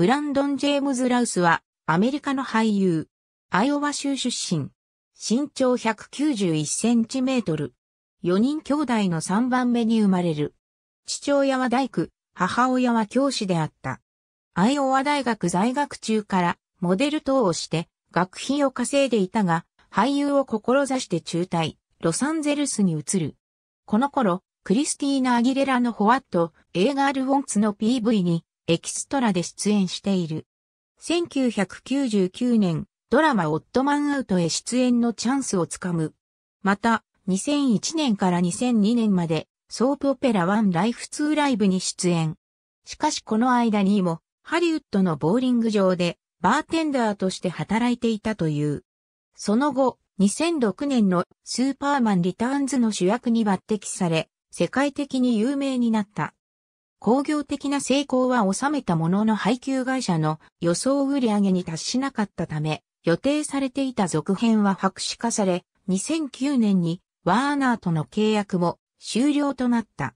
ブランドン・ジェームズ・ラウスは、アメリカの俳優。アイオワ州出身。身長191センチメートル。4人兄弟の3番目に生まれる。父親は大工、母親は教師であった。アイオワ大学在学中からモデル等をして学費を稼いでいたが、俳優を志して中退、ロサンゼルスに移る。この頃、クリスティーナ・アギレラのホワット、映画アルウォンツの PV にエキストラで出演している。1999年、ドラマオットマンアウトへ出演のチャンスをつかむ。また、2001年から2002年まで、ソープオペラワンライフ2ライブに出演。しかしこの間にも、ハリウッドのボーリング場で、バーテンダーとして働いていたという。その後、2006年のスーパーマンリターンズの主役に抜擢され、世界的に有名になった。工業的な成功は収めたものの配給会社の予想売上に達しなかったため、予定されていた続編は白紙化され、2009年にワーナーとの契約も終了となった。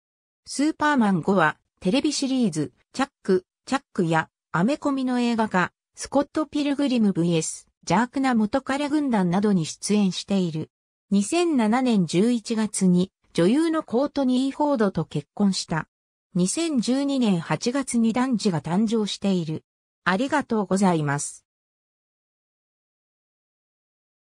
スーパーマン5はテレビシリーズ、チャック、チャックやアメコミの映画化、スコット・ピルグリム VS、邪悪な元彼軍団などに出演している。2007年11月に女優のコートニー・フォードと結婚した。2012年8月に男児が誕生している。ありがとうございます。